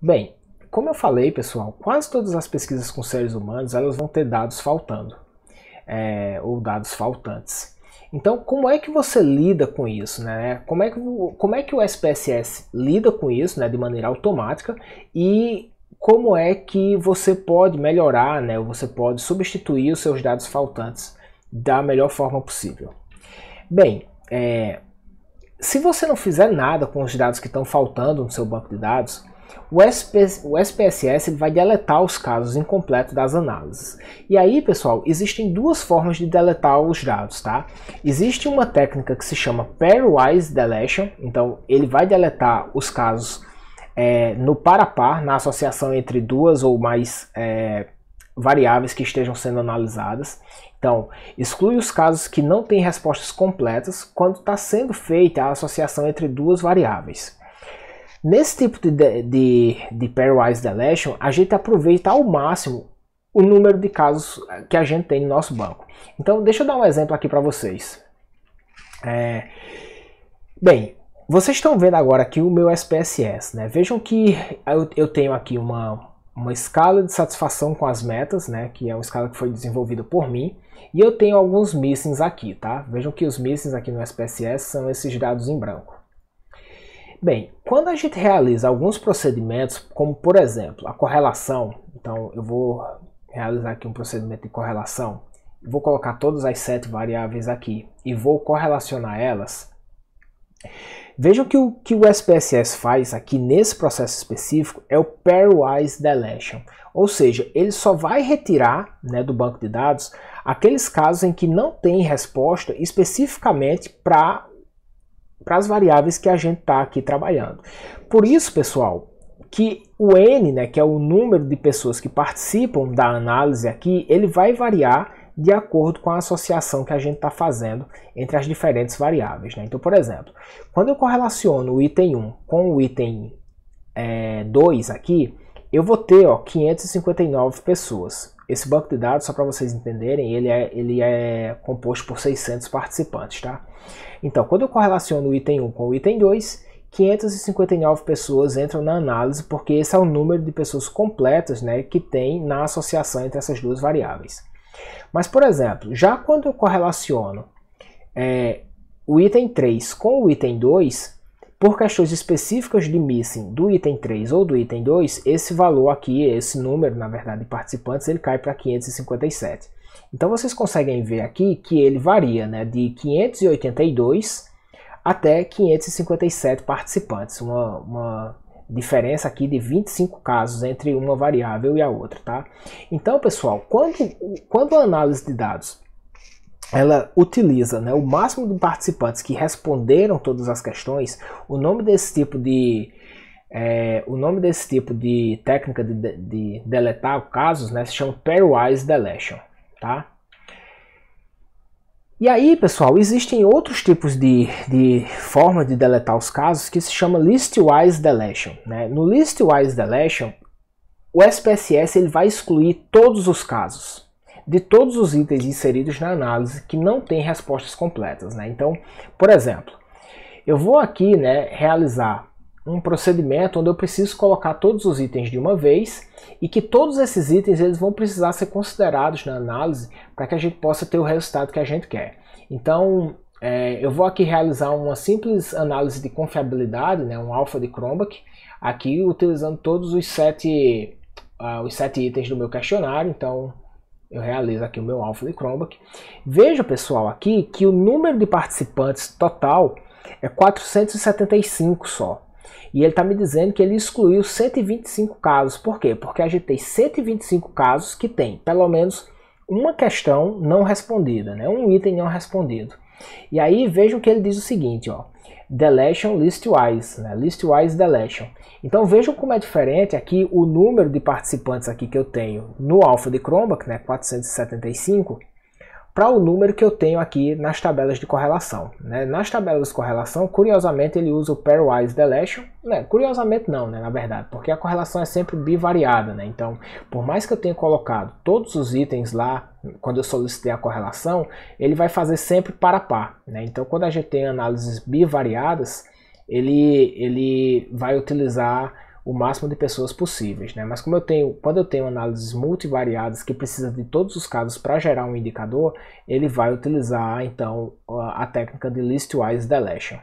Bem, como eu falei, pessoal, quase todas as pesquisas com seres humanos elas vão ter dados faltando é, ou dados faltantes. Então, como é que você lida com isso, né? Como é que, como é que o SPSS lida com isso, né, de maneira automática e como é que você pode melhorar, né? Ou você pode substituir os seus dados faltantes da melhor forma possível. Bem, é, se você não fizer nada com os dados que estão faltando no seu banco de dados, o, SP, o SPSS vai deletar os casos incompletos das análises. E aí, pessoal, existem duas formas de deletar os dados, tá? Existe uma técnica que se chama pairwise deletion, então ele vai deletar os casos é, no par a par, na associação entre duas ou mais é, variáveis que estejam sendo analisadas. Então, exclui os casos que não têm respostas completas quando está sendo feita a associação entre duas variáveis. Nesse tipo de, de, de, pairwise deletion, a gente aproveita ao máximo o número de casos eh, que a gente tem no nosso banco. Então, deixa eu dar um exemplo aqui para vocês. É... Bem, vocês estão vendo agora aqui o meu SPSS, né? Vejam que eu, eu tenho aqui uma, uma escala de satisfação com as metas, né? Que é uma escala que foi desenvolvida por mim. E eu tenho alguns missings aqui, tá? Vejam que os missings aqui no SPSS são esses dados em branco. Bem, quando a gente realiza alguns procedimentos, como por exemplo a correlação, então eu vou realizar aqui um procedimento de correlação, vou colocar todas as sete variáveis aqui e vou correlacionar elas. Vejam que o que o SPSS faz aqui nesse processo específico é o pairwise deletion, ou seja, ele só vai retirar né, do banco de dados aqueles casos em que não tem resposta especificamente para para as variáveis que a gente está aqui trabalhando. Por isso, pessoal, que o N, né, que é o número de pessoas que participam da análise aqui, ele vai variar de acordo com a associação que a gente está fazendo entre as diferentes variáveis. Né? Então, por exemplo, quando eu correlaciono o item 1 com o item é, eh, 2 aqui, eu vou ter ó, 559 pessoas. Esse banco de dados, só para vocês entenderem, ele é, ele é composto por 600 participantes, tá? Então, quando eu correlaciono o item 1 com o item 2, 559 pessoas entram na análise, porque esse é o número de pessoas completas né, que tem na associação entre essas duas variáveis. Mas, por exemplo, já quando eu correlaciono é, o item 3 com o item 2, por questões específicas de missing do item 3 ou do item 2, esse valor aqui, esse número, na verdade, de participantes, ele cai para 557. Então vocês conseguem ver aqui que ele varia né, de 582 até 557 participantes, uma, uma diferença aqui de 25 casos entre uma variável e a outra. Tá? Então pessoal, quando, quando a análise de dados ela utiliza né, o máximo de participantes que responderam todas as questões. O nome desse tipo de é, o nome desse tipo de técnica de, de, de deletar casos né, se chama pairwise deletion, tá? E aí, pessoal, existem outros tipos de, de forma de deletar os casos que se chama listwise deletion. Né? No listwise deletion, o SPSS ele vai excluir todos os casos, de todos os itens inseridos na análise que não têm respostas completas. Né? Então, por exemplo, eu vou aqui né, realizar um procedimento onde eu preciso colocar todos os itens de uma vez e que todos esses itens eles vão precisar ser considerados na análise para que a gente possa ter o resultado que a gente quer. Então, é, eu vou aqui realizar uma simples análise de confiabilidade, né, um alfa de Cronbach, aqui utilizando todos os sete, uh, os sete itens do meu questionário. Então, eu realizo aqui o meu alfa de Cronbach. Veja, pessoal, aqui que o número de participantes total é 475 só. E ele está me dizendo que ele excluiu 125 casos. Por quê? Porque a gente tem 125 casos que tem pelo menos uma questão não respondida, né? um item não respondido. E aí vejam que ele diz o seguinte, ó, deletion listwise, né? listwise deletion. Então vejam como é diferente aqui o número de participantes aqui que eu tenho no alpha de Chromebook, né, 475, para o número que eu tenho aqui nas tabelas de correlação. Né? Nas tabelas de correlação, curiosamente, ele usa o pairwise deletion. Né? Curiosamente não, né? na verdade, porque a correlação é sempre bivariada. Né? Então, por mais que eu tenha colocado todos os itens lá, quando eu solicitei a correlação, ele vai fazer sempre para par. Né? Então, quando a gente tem análises bivariadas, ele, ele vai utilizar o máximo de pessoas possíveis, né? Mas como eu tenho, quando eu tenho análises multivariadas que precisa de todos os casos para gerar um indicador, ele vai utilizar então a técnica de listwise deletion.